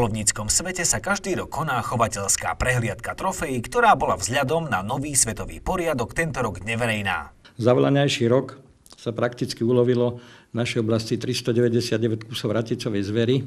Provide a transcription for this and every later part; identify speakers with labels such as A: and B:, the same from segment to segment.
A: polovníckom svete sa každý rok koná chovateľská prehliadka trofejí, ktorá bola vzhľadom na nový svetový poriadok tento rok
B: neverejná. Za vlaňajší rok sa prakticky ulovilo v našej oblasti 399 kusov raticovej zvery,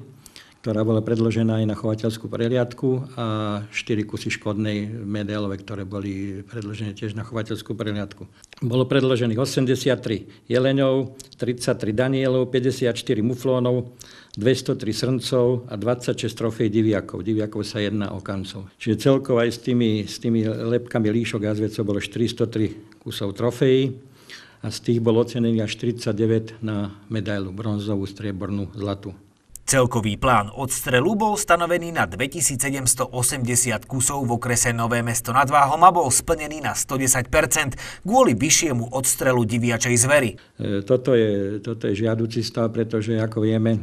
B: ktorá bola predložená aj na chovateľskú preliadku a štyri kusy škodnej medailové, ktoré boli predložené tiež na chovateľskú preliadku. Bolo predložených 83 jeleňov, 33 danielov, 54 muflónov, 203 srncov a 26 trofej diviakov. Diviakov sa jedná o kancov. Čiže celkovo aj s tými, s tými lepkami líšok a zvedcov bolo 403 kusov trofejí a z tých bolo ocenených až 49 na medailu bronzovú, striebornú, zlatú. Celkový plán odstrelu
A: bol stanovený na 2780 kusov v okrese Nové mesto nad Váhom a bol splnený na 110
B: kvôli vyššiemu odstrelu diviačej zvery. E, toto je, toto je žiaduci stav, pretože ako vieme,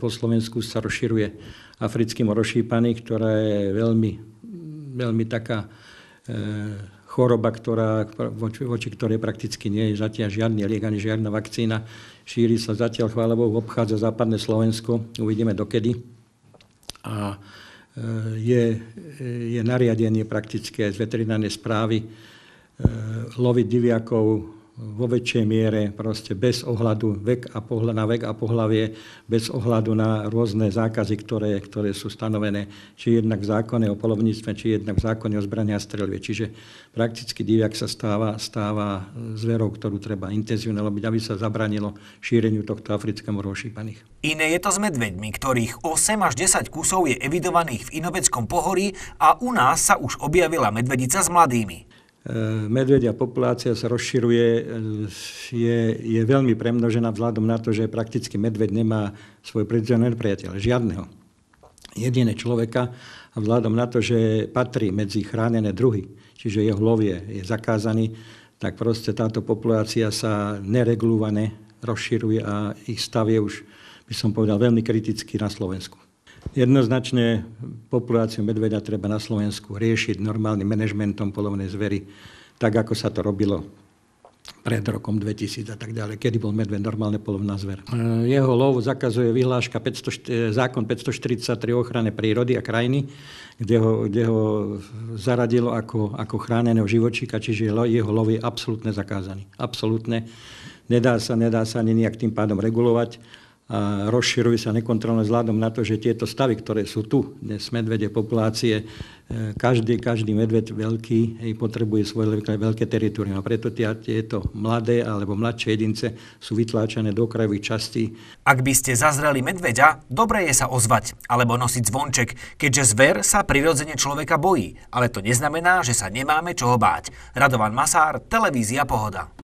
B: po Slovensku sa rozširuje africký morošípany, ktorá je veľmi, veľmi taká e, choroba, ktorá, voči, voči ktorej prakticky nie je zatiaľ žiadny liek ani žiadna vakcína. Šíri sa zatiaľ, chvála Bohu, obchádza západné Slovensko. Uvidíme dokedy. A e, je, e, je nariadenie praktické z veterinárnej správy e, loviť diviakov vo väčšej miere, proste bez ohľadu vek a pohľad, na vek a pohlavie, bez ohľadu na rôzne zákazy, ktoré, ktoré sú stanovené, či jednak v zákone o polovníctve, či jednak v zákone o zbrania a streľbe. Čiže prakticky diviak sa stáva, stáva zverou, ktorú treba intenzívne robiť, aby sa zabranilo šíreniu tohto moru ošípaných.
A: Iné je to s medveďmi, ktorých 8 až 10 kusov je evidovaných v Inoveckom pohorí a u nás sa už objavila medvedica s mladými.
B: Eh, medvedia populácia sa rozširuje, eh, je, je veľmi premnožená vzhľadom na to, že prakticky medveď nemá svoj prirodzeného priateľ, žiadneho. Jediné človeka a vzhľadom na to, že patrí medzi chránené druhy, čiže jeho lovie je, je zakázaný, tak proste táto populácia sa neregulované rozširuje a ich stav je už, by som povedal, veľmi kritický na Slovensku. Jednoznačne populáciu medveďa treba na Slovensku riešiť normálnym manažmentom polovnej zvery, tak ako sa to robilo pred rokom 2000 a tak ďalej, kedy bol medveď normálne polovná zver. E, jeho lov zakazuje vyhláška 500, e, zákon 543 o ochrane prírody a krajiny, kde ho, kde ho zaradilo ako, ako chráneného živočíka, čiže jeho lov je absolútne zakázaný. Absolútne. Nedá sa, nedá sa ani nejak tým pádom regulovať rozširujú sa nekontrolne vzhľadom na to, že tieto stavy, ktoré sú tu, dnes medvede populácie, e, každý, každý medved veľký potrebuje svoje veľké, veľké teritorium. A preto tia, tieto mladé alebo mladšie jedince sú vytláčané do krajových častí. Ak
A: by ste zazreli medveďa, dobre je sa ozvať alebo nosiť zvonček, keďže zver sa prirodzene človeka bojí. Ale to neznamená, že sa nemáme čoho báť. Radovan Masár, Televízia Pohoda.